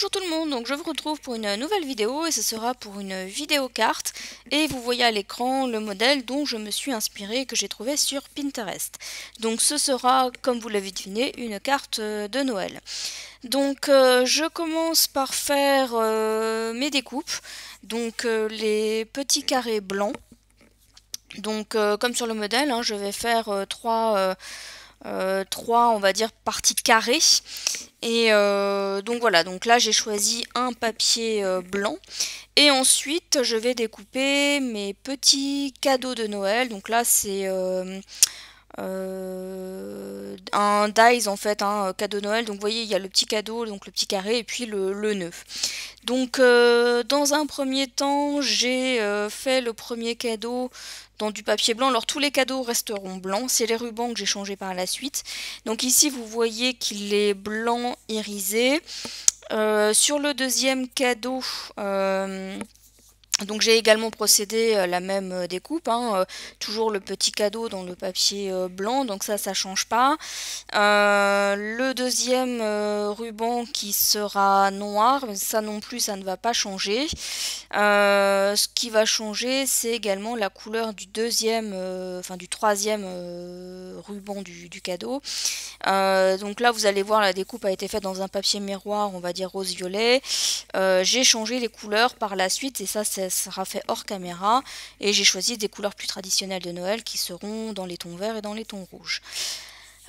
Bonjour tout le monde, donc je vous retrouve pour une nouvelle vidéo et ce sera pour une vidéo carte et vous voyez à l'écran le modèle dont je me suis inspirée que j'ai trouvé sur Pinterest. Donc ce sera, comme vous l'avez deviné, une carte euh, de Noël. Donc euh, je commence par faire euh, mes découpes, donc les petits carrés blancs. Donc comme sur le modèle, hein, je vais faire trois euh, trois, on va dire, parties carrées. Et euh, donc voilà, donc là j'ai choisi un papier euh, blanc. Et ensuite, je vais découper mes petits cadeaux de Noël. Donc là, c'est... un dice, en fait, un hein, cadeau Noël. Donc vous voyez, il y a le petit cadeau, donc le petit carré et puis le, le nœud. Donc dans un premier temps, j'ai fait le premier cadeau dans du papier blanc. Alors tous les cadeaux resteront blancs, c'est les rubans que j'ai changé par la suite. Donc ici vous voyez qu'il est blanc irisé. Euh, sur le deuxième cadeau, euh, donc j'ai également procédé à euh, la même euh, découpe, hein, euh, toujours le petit cadeau dans le papier blanc, donc ça ça change pas. le deuxième ruban qui sera noir, ça non plus ça ne va pas changer. ce qui va changer c'est également la couleur du deuxième, enfin du troisième ruban du cadeau. donc là vous allez voir la découpe a été faite dans un papier miroir, on va dire rose violet. j'ai changé les couleurs par la suite et ça c'est sera fait hors caméra et j'ai choisi des couleurs plus traditionnelles de Noël qui seront dans les tons verts et dans les tons rouges.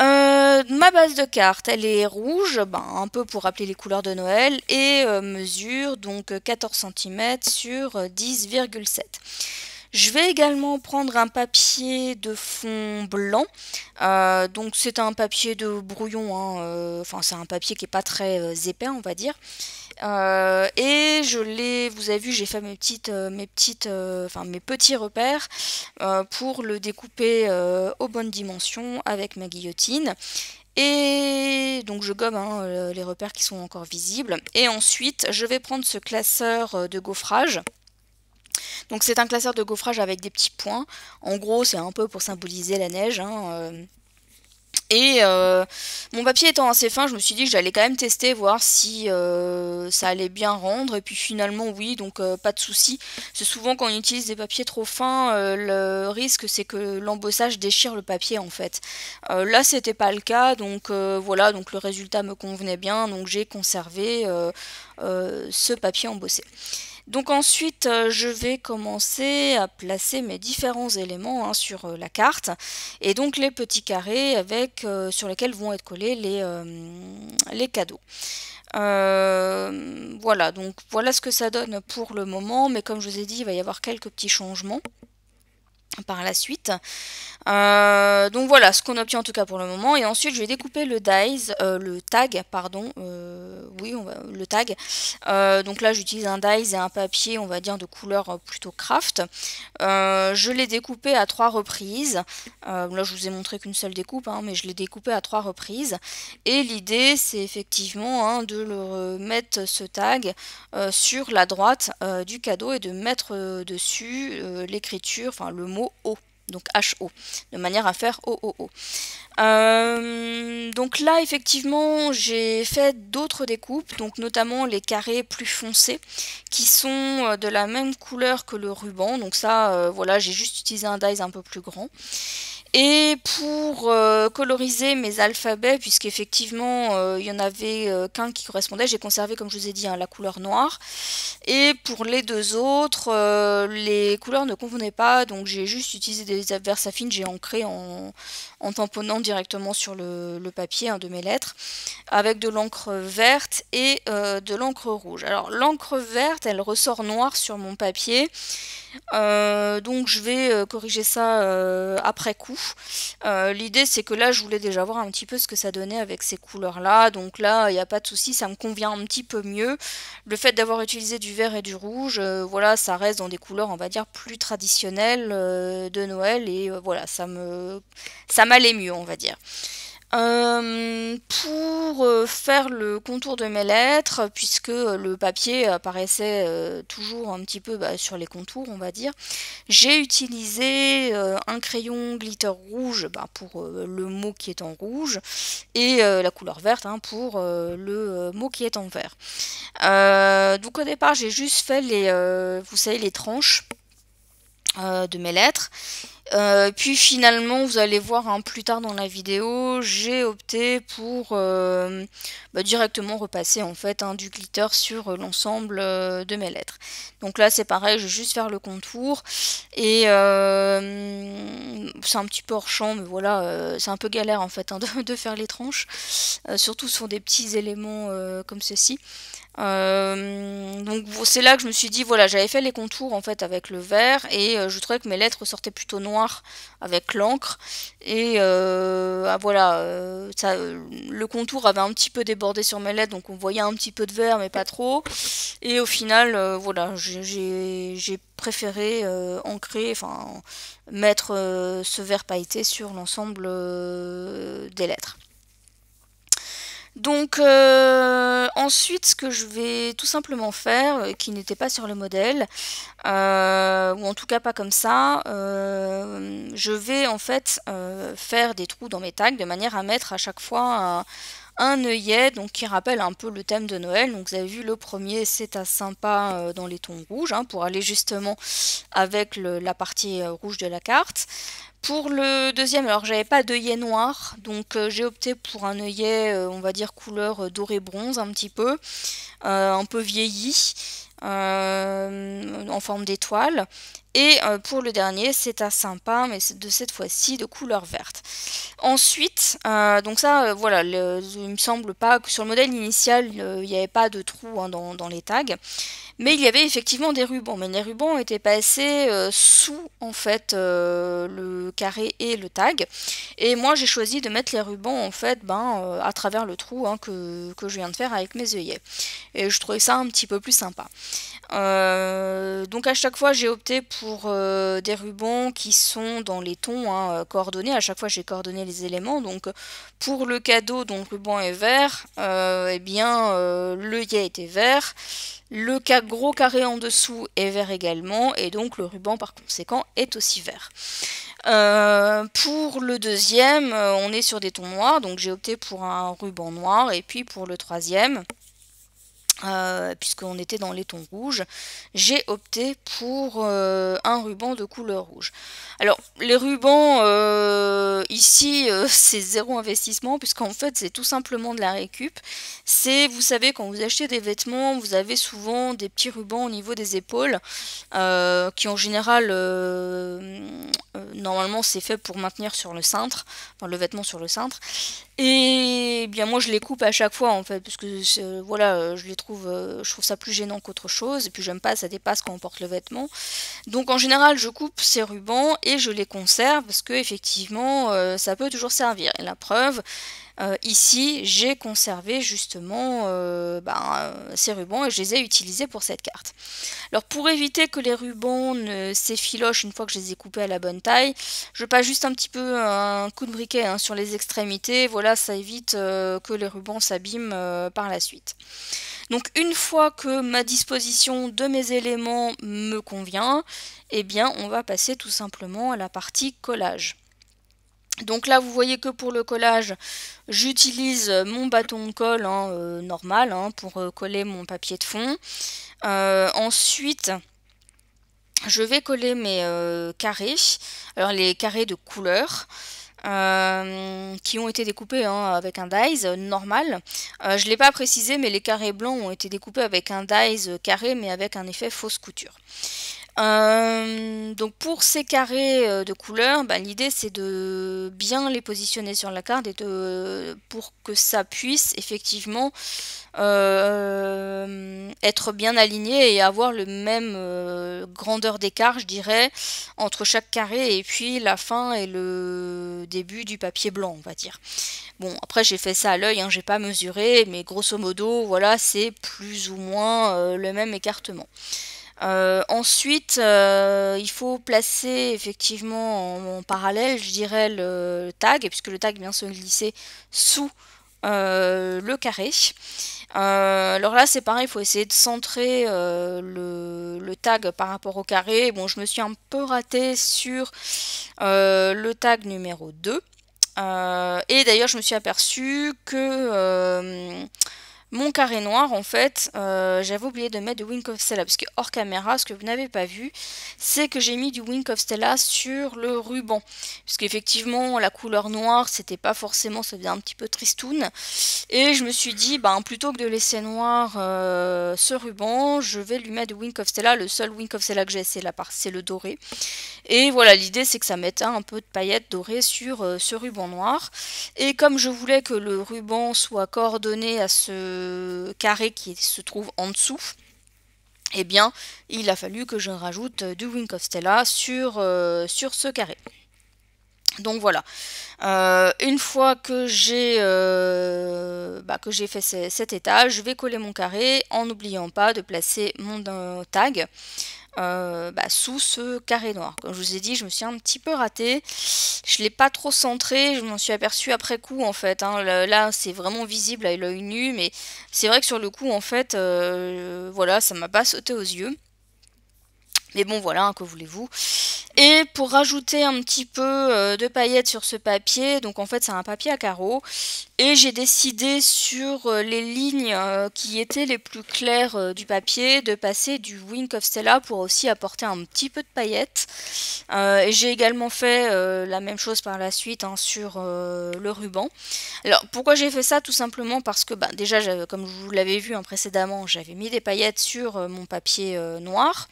Euh, ma base de carte, elle est rouge, ben, un peu pour rappeler les couleurs de Noël, et euh, mesure donc 14 cm sur 10,7. Euh, Je vais également prendre un papier de fond blanc. donc c'est un papier de brouillon, hein, enfin c'est un papier qui n'est pas très épais on va dire. Euh, et je l'ai, vous avez vu, j'ai fait mes petites, euh, mes petites, euh, enfin mes petits repères pour le découper aux bonnes dimensions avec ma guillotine. Et donc je gomme hein, les repères qui sont encore visibles. Et ensuite, je vais prendre ce classeur de gaufrage. Donc c'est un classeur de gaufrage avec des petits points. En gros, c'est un peu pour symboliser la neige. Hein, et euh, mon papier étant assez fin, je me suis dit que j'allais quand même tester, voir si euh, ça allait bien rendre. Et puis finalement, oui, donc euh, pas de souci. C'est souvent quand on utilise des papiers trop fins, le risque c'est que l'embossage déchire le papier en fait. là, c'était pas le cas, donc voilà, donc le résultat me convenait bien, donc j'ai conservé ce papier embossé. Donc ensuite, euh, je vais commencer à placer mes différents éléments hein, sur euh, la carte et donc les petits carrés avec, euh, sur lesquels vont être collés les, les cadeaux. voilà, donc voilà ce que ça donne pour le moment, mais comme je vous ai dit, il va y avoir quelques petits changements par la suite. Euh, donc voilà ce qu'on obtient en tout cas pour le moment. Et ensuite je vais découper le dies, euh, le tag, pardon, euh, oui on le tag. donc là j'utilise un dies et un papier on va dire de couleur plutôt craft. je l'ai découpé à trois reprises. là je vous ai montré qu'une seule découpe, hein, mais je l'ai découpé à trois reprises. Et l'idée c'est effectivement hein, de le mettre ce tag sur la droite du cadeau et de mettre dessus l'écriture, enfin le mot donc HO, de manière à faire OOO. Euh, donc là, effectivement, j'ai fait d'autres découpes, donc notamment les carrés plus foncés, qui sont euh, de la même couleur que le ruban. Donc ça, euh, voilà, j'ai juste utilisé un dies un peu plus grand. Et pour euh, coloriser mes alphabets, puisqu'effectivement euh, il y en avait euh, qu'un qui correspondait, j'ai conservé comme je vous ai dit hein, la couleur noire. Et pour les deux autres, les couleurs ne convenaient pas, donc j'ai juste utilisé des adverses affines j'ai ancré en, tamponnant directement sur le, papier un de mes lettres, avec de l'encre verte et de l'encre rouge. Alors l'encre verte, elle ressort noire sur mon papier, donc je vais corriger ça après coup. Euh, l'idée c'est que là je voulais déjà voir un petit peu ce que ça donnait avec ces couleurs là, donc là il n'y a pas de souci, ça me convient un petit peu mieux. Le fait d'avoir utilisé du vert et du rouge, euh, voilà, ça reste dans des couleurs on va dire plus traditionnelles euh, de Noël et voilà, ça me ça m'allait mieux on va dire. Euh, pour euh, faire le contour de mes lettres, puisque euh, le papier apparaissait toujours un petit peu bah, sur les contours, on va dire, j'ai utilisé un crayon glitter rouge bah, pour le mot qui est en rouge et la couleur verte hein, pour le mot qui est en vert. donc au départ, j'ai juste fait les, vous savez, les tranches de mes lettres euh, puis finalement, vous allez voir hein, plus tard dans la vidéo, j'ai opté pour euh, bah, directement repasser en fait hein, du glitter sur euh, l'ensemble de mes lettres. Donc là c'est pareil, je vais juste faire le contour et c'est un petit peu hors champ, mais voilà, c'est un peu galère en fait hein, de, faire les tranches, surtout sur des petits éléments comme ceci. Euh, donc c'est là que je me suis dit, voilà, j'avais fait les contours en fait avec le vert et euh, je trouvais que mes lettres sortaient plutôt noires avec l'encre. Et euh, ah, voilà, ça, le contour avait un petit peu débordé sur mes lettres, donc on voyait un petit peu de vert mais pas trop. Et au final, voilà, j'ai préféré ancrer, enfin mettre ce vert pailleté sur l'ensemble des lettres. Donc euh, ensuite, ce que je vais tout simplement faire, euh, qui n'était pas sur le modèle, euh, ou en tout cas pas comme ça, je vais en fait faire des trous dans mes tags de manière à mettre à chaque fois un, un œillet donc, qui rappelle un peu le thème de Noël. Donc vous avez vu le premier c'est un sympa euh, dans les tons rouges hein, pour aller justement avec la partie euh, rouge de la carte. Pour le deuxième, alors j'avais pas d'œillet noir, donc euh, j'ai opté pour un œillet, on va dire couleur doré bronze un petit peu, un peu vieilli. Euh, en forme d'étoile. Et euh, pour le dernier, c'est un sympa, mais de cette fois-ci de couleur verte. Ensuite, euh, donc ça, voilà, il me semble pas que sur le modèle initial, il n'y avait pas de trou hein, dans, les tags, mais il y avait effectivement des rubans. Mais les rubans étaient passés sous en fait le carré et le tag. Et moi, j'ai choisi de mettre les rubans en fait, ben, à travers le trou hein, que, que je viens de faire avec mes œillets. Et je trouvais ça un petit peu plus sympa. Euh, donc à chaque fois j'ai opté pour euh, des rubans qui sont dans les tons hein, euh, coordonnés, à chaque fois j'ai coordonné les éléments, donc pour le cadeau dont le ruban est vert, euh, eh bien yé était vert, le gros carré en dessous est vert également, et donc le ruban par conséquent est aussi vert. pour le deuxième, on est sur des tons noirs, donc j'ai opté pour un ruban noir, et puis pour le troisième, euh, puisqu'on était dans les tons rouges, j'ai opté pour euh, un ruban de couleur rouge. Alors les rubans euh, ici c'est zéro investissement puisqu'en fait c'est tout simplement de la récup. C'est vous savez quand vous achetez des vêtements vous avez souvent des petits rubans au niveau des épaules qui en général normalement c'est fait pour maintenir sur le cintre, le vêtement sur le cintre. Et eh bien moi je les coupe à chaque fois en fait, parce que euh, voilà, euh, je les trouve, euh, je trouve ça plus gênant qu'autre chose, et puis j'aime pas, ça dépasse quand on porte le vêtement. Donc en général je coupe ces rubans et je les conserve parce que effectivement ça peut toujours servir. Et la preuve, euh, ici, j'ai conservé justement euh, ben, euh, ces rubans et je les ai utilisés pour cette carte. Alors pour éviter que les rubans ne s'effilochent une fois que je les ai coupés à la bonne taille, je passe juste un petit peu un coup de briquet hein, sur les extrémités. Voilà, ça évite que les rubans s'abîment par la suite. Donc une fois que ma disposition de mes éléments me convient, eh bien on va passer tout simplement à la partie collage. Donc là, vous voyez que pour le collage, j'utilise mon bâton de colle hein, euh, normal hein, pour euh, coller mon papier de fond. Euh, ensuite, je vais coller mes carrés, alors les carrés de couleur. qui ont été découpés hein, avec un dies normal. je ne l'ai pas précisé, mais les carrés blancs ont été découpés avec un dies carré, mais avec un effet fausse couture. Euh, donc pour ces carrés euh, de couleurs, bah, l'idée c'est de bien les positionner sur la carte et de, pour que ça puisse effectivement euh, être bien aligné et avoir le même grandeur d'écart, je dirais, entre chaque carré et puis la fin et le début du papier blanc, on va dire. Bon, après j'ai fait ça à l'œil, hein, j'ai pas mesuré, mais grosso modo, voilà, c'est plus ou moins le même écartement. Euh, ensuite, euh, il faut placer effectivement en, parallèle, je dirais, le, tag, puisque le tag vient se glisser sous euh, le carré. alors là, c'est pareil, il faut essayer de centrer le, le, tag par rapport au carré. Bon, je me suis un peu raté sur le tag numéro 2. et d'ailleurs, je me suis aperçu que mon carré noir, en fait, euh, j'avais oublié de mettre du Wink of Stella, parce que hors caméra, ce que vous n'avez pas vu, c'est que j'ai mis du Wink of Stella sur le ruban. Parce qu'effectivement, la couleur noire, c'était pas forcément, ça devient un petit peu tristoun. Et je me suis dit, ben, plutôt que de laisser noir euh, ce ruban, je vais lui mettre du Wink of Stella. Le seul Wink of Stella que j'ai, c'est la part, c'est le doré. Et voilà, l'idée, c'est que ça mette un peu de paillettes dorées sur euh, ce ruban noir. Et comme je voulais que le ruban soit coordonné à ce euh, carré qui se trouve en dessous, et eh bien, il a fallu que je rajoute euh, du Wink of Stella sur, euh, sur ce carré. Donc voilà, une fois que j'ai bah, que j'ai fait cet étage, je vais coller mon carré en n'oubliant pas de placer mon tag. Euh, bah, sous ce carré noir. Comme je vous ai dit, je me suis un petit peu ratée. Je ne l'ai pas trop centré, je m'en suis aperçu après coup en fait. Hein. Là, c'est vraiment visible à l'œil nu, mais c'est vrai que sur le coup, en fait, euh, voilà, ça m'a pas sauté aux yeux. Mais bon, voilà, hein, que voulez-vous. Et pour rajouter un petit peu euh, de paillettes sur ce papier, donc en fait c'est un papier à carreaux, et j'ai décidé sur euh, les lignes euh, qui étaient les plus claires euh, du papier de passer du Wink of Stella pour aussi apporter un petit peu de paillettes. Et j'ai également fait la même chose par la suite hein, sur le ruban. Alors pourquoi j'ai fait ça Tout simplement parce que bah, déjà, comme vous l'avez vu hein, précédemment, j'avais mis des paillettes sur mon papier noir.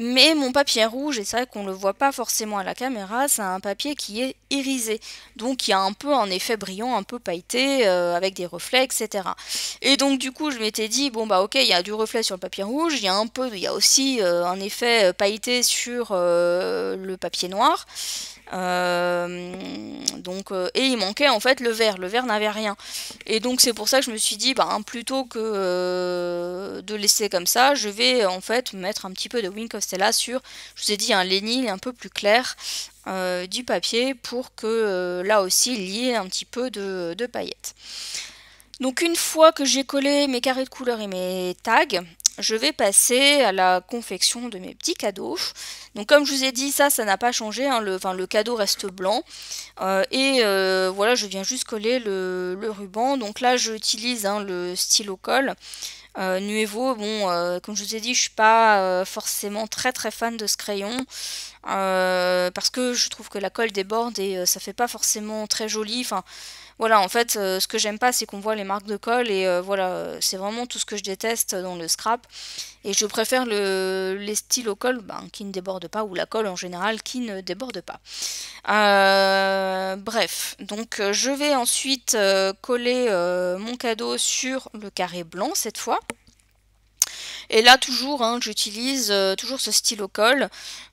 Mais mon papier rouge, et c'est vrai qu'on ne le voit pas forcément à la caméra, c'est un papier qui est irisé. Donc il y a un peu un effet brillant, un peu pailleté euh, avec des reflets, etc. Et donc du coup, je m'étais dit, bon bah ok, il y a du reflet sur le papier rouge, il y a un peu, il y a aussi euh, un effet euh, pailleté sur le papier noir. Euh, donc, euh, et il manquait en fait le vert, le vert n'avait rien. Et donc c'est pour ça que je me suis dit, bah, hein, plutôt que euh, de laisser comme ça, je vais en fait mettre un petit peu de of Stella sur, je vous ai dit, un hein, lénil un peu plus clair du papier pour que là aussi il y ait un petit peu de, de paillettes. Donc une fois que j'ai collé mes carrés de couleur et mes tags, je vais passer à la confection de mes petits cadeaux. Donc comme je vous ai dit, ça, ça n'a pas changé, hein, le, cadeau reste blanc. Euh, et euh, voilà, je viens juste coller le, ruban. Donc là, j'utilise hein, le stylo colle. Euh, Nuevo, bon, euh, comme je vous ai dit, je suis pas forcément très très fan de ce crayon. Euh, parce que je trouve que la colle déborde et euh, ça fait pas forcément très joli. Enfin, voilà, en fait, euh, ce que j'aime pas, c'est qu'on voit les marques de colle et voilà, c'est vraiment tout ce que je déteste dans le scrap. Et je préfère les stylos colle ben, qui ne débordent pas ou la colle en général qui ne déborde pas. bref, donc je vais ensuite coller mon cadeau sur le carré blanc cette fois. Et là toujours, hein, j'utilise euh, toujours ce stylo colle.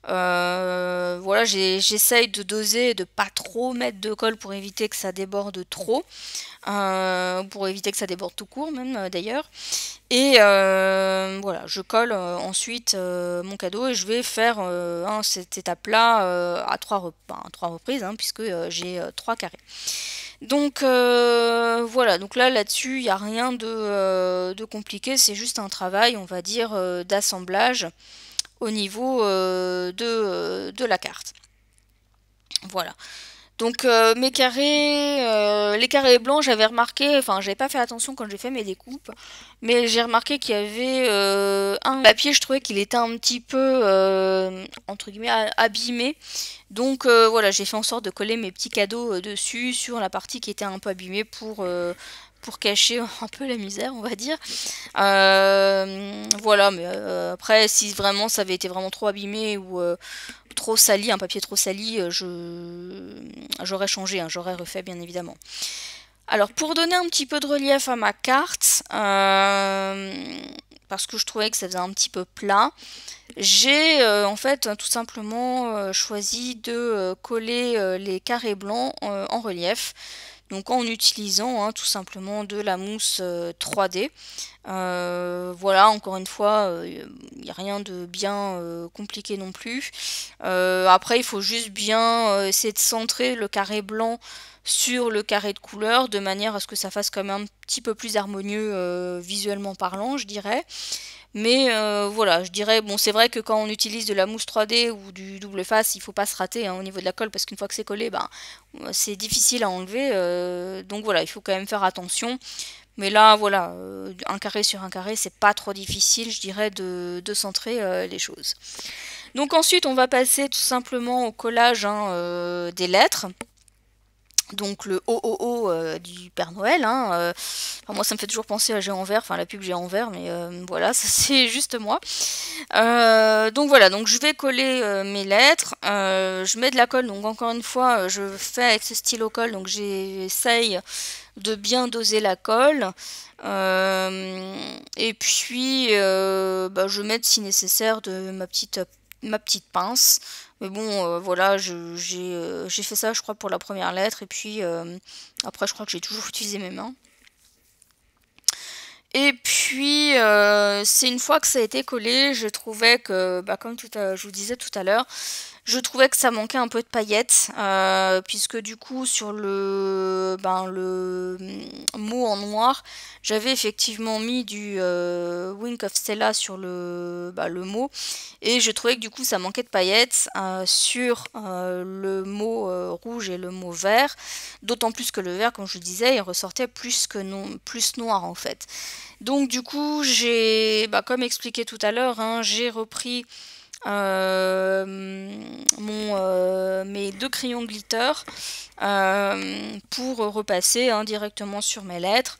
Euh, voilà, j'essaye de doser, et de pas trop mettre de colle pour éviter que ça déborde trop, euh, pour éviter que ça déborde tout court même d'ailleurs. Et voilà, je colle ensuite mon cadeau et je vais faire cette étape-là à trois, reprises, hein, puisque j'ai trois carrés. Donc euh, voilà, donc là là-dessus, il n'y a rien euh, de, compliqué, c'est juste un travail, on va dire, euh, d'assemblage au niveau de, la carte. Voilà. Donc euh, mes carrés, euh, les carrés blancs, j'avais remarqué, enfin j'avais pas fait attention quand j'ai fait mes découpes, mais j'ai remarqué qu'il y avait euh, un papier, je trouvais qu'il était un petit peu entre guillemets abîmé. Donc voilà, j'ai fait en sorte de coller mes petits cadeaux dessus sur la partie qui était un peu abîmée pour pour cacher un peu la misère, on va dire. Euh, voilà, mais euh, après, si vraiment ça avait été vraiment trop abîmé ou euh, trop sali, un papier trop sali, je j'aurais changé, hein, j'aurais refait bien évidemment. Alors pour donner un petit peu de relief à ma carte, parce que je trouvais que ça faisait un petit peu plat, j'ai en fait tout simplement choisi de coller les carrés blancs en relief donc en utilisant hein, tout simplement de la mousse 3D. Euh, euh, voilà, encore une fois, il euh, n'y a rien de bien compliqué non plus. après, il faut juste bien essayer de centrer le carré blanc sur le carré de couleur de manière à ce que ça fasse comme un petit peu plus harmonieux visuellement parlant, je dirais. Mais euh, voilà, je dirais, bon, c'est vrai que quand on utilise de la mousse 3D ou du double face, il faut pas se rater hein, au niveau de la colle parce qu'une fois que c'est collé, ben, euh, c'est difficile à enlever. Euh, donc voilà, il faut quand même faire attention. Mais là, voilà, un carré sur un carré, c'est pas trop difficile, je dirais, de, centrer les choses. Donc ensuite, on va passer tout simplement au collage hein, des lettres donc le OOO oh, oh, oh, euh, du Père Noël. Hein, euh, moi, ça me fait toujours penser à Géant Vert, enfin la pub Géant Vert, mais euh, voilà, c'est juste moi. donc voilà, donc je vais coller mes lettres. je mets de la colle, donc encore une fois, je fais avec ce stylo colle, donc j'essaye de bien doser la colle. et puis, bah, je mets si nécessaire de ma petite, ma petite pince. Mais bon, euh, voilà, euh, j'ai fait ça, je crois, pour la première lettre. Et puis, euh, après, je crois que j'ai toujours utilisé mes mains. Et puis, c'est une fois que ça a été collé, je trouvais que, bah, comme tout je vous disais tout à l'heure, je trouvais que ça manquait un peu de paillettes, euh, puisque du coup sur le, ben, le mm, mot en noir, j'avais effectivement mis du euh, Wink of Stella sur le, bah, le mot, et je trouvais que du coup ça manquait de paillettes euh, sur le mot rouge et le mot vert, d'autant plus que le vert, comme je disais, il ressortait plus, que non, plus noir en fait. Donc du coup, j'ai, bah, comme expliqué tout à l'heure, hein, j'ai repris... Euh, mon, euh, mes deux crayons glitter euh, pour repasser indirectement directement sur mes lettres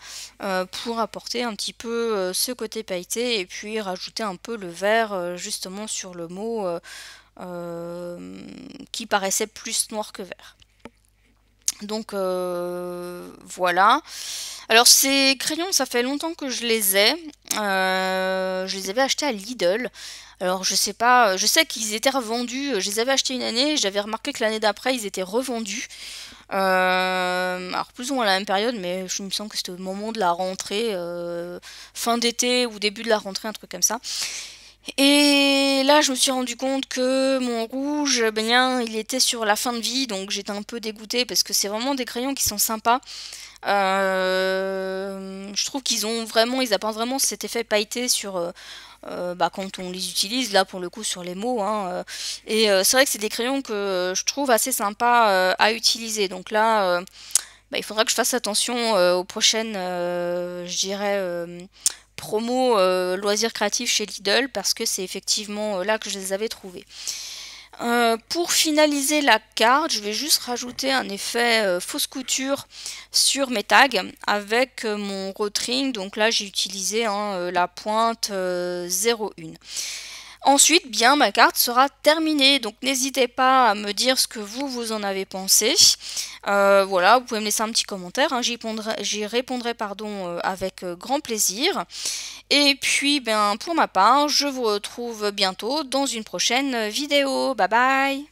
pour apporter un petit peu ce côté pailleté et puis rajouter un peu le vert justement sur le mot qui paraissait plus noir que vert. Donc voilà. Alors ces crayons, ça fait longtemps que je les ai. je les avais achetés à Lidl. Alors je sais pas, euh, je sais qu'ils étaient revendus, euh, je les avais achetés une année, j'avais remarqué que l'année d'après ils étaient revendus. Euh, alors plus ou moins à la même période, mais je me sens que c'était au moment de la rentrée, fin d'été ou début de la rentrée, un truc comme ça. Et là, je me suis rendu compte que mon rouge, eh bien, il était sur la fin de vie, donc j'étais un peu dégoûtée parce que c'est vraiment des crayons qui sont sympas. je trouve qu'ils ont vraiment, ils apportent vraiment cet effet pailleté sur euh, bah, quand on les utilise, là pour le coup sur les mots. Hein, euh, et euh, c'est vrai que c'est des crayons que je trouve assez sympas à utiliser. Donc là, bah, il faudra que je fasse attention aux prochaines, je dirais, promos loisirs créatifs chez Lidl, parce que c'est effectivement là que je les avais trouvés. Euh, pour finaliser la carte, je vais juste rajouter un effet euh, fausse couture sur mes tags avec euh, mon rotring. Donc là, j'ai utilisé hein, la pointe 01. Ensuite, bien, ma carte sera terminée. Donc, n'hésitez pas à me dire ce que vous, vous en avez pensé. Euh, voilà, vous pouvez me laisser un petit commentaire. Hein. J'y répondrai, pardon, euh, avec euh, grand plaisir. Et puis, bien, pour ma part, je vous retrouve bientôt dans une prochaine vidéo. Bye bye